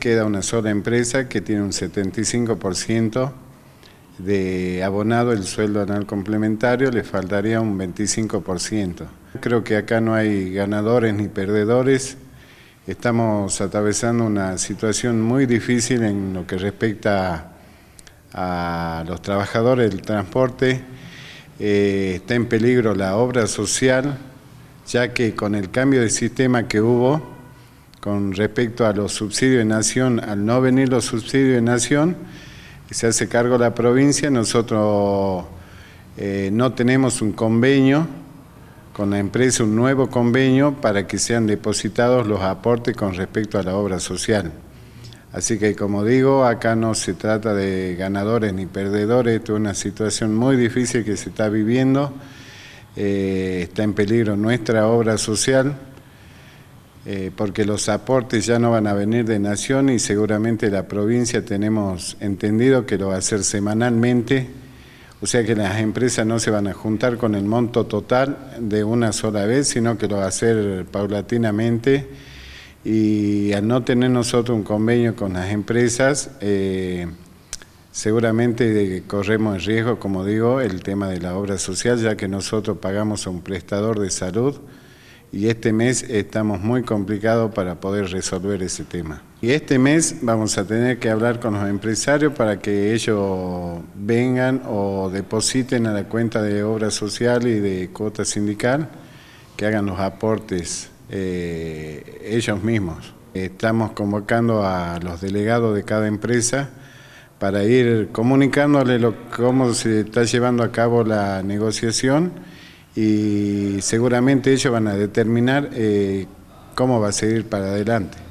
Queda una sola empresa que tiene un 75% de abonado el sueldo anual complementario, le faltaría un 25%. Creo que acá no hay ganadores ni perdedores. Estamos atravesando una situación muy difícil en lo que respecta a los trabajadores del transporte. Eh, está en peligro la obra social, ya que con el cambio de sistema que hubo, con respecto a los subsidios de nación, al no venir los subsidios de nación, se hace cargo la provincia, nosotros eh, no tenemos un convenio con la empresa, un nuevo convenio para que sean depositados los aportes con respecto a la obra social. Así que como digo, acá no se trata de ganadores ni perdedores, esto es una situación muy difícil que se está viviendo, eh, está en peligro nuestra obra social, eh, porque los aportes ya no van a venir de Nación y seguramente la provincia tenemos entendido que lo va a hacer semanalmente, o sea que las empresas no se van a juntar con el monto total de una sola vez, sino que lo va a hacer paulatinamente y al no tener nosotros un convenio con las empresas, eh, seguramente corremos en riesgo, como digo, el tema de la obra social, ya que nosotros pagamos a un prestador de salud y este mes estamos muy complicados para poder resolver ese tema. Y este mes vamos a tener que hablar con los empresarios para que ellos vengan o depositen a la cuenta de obra social y de cuota sindical, que hagan los aportes eh, ellos mismos. Estamos convocando a los delegados de cada empresa para ir comunicándole cómo se está llevando a cabo la negociación y seguramente ellos van a determinar eh, cómo va a seguir para adelante.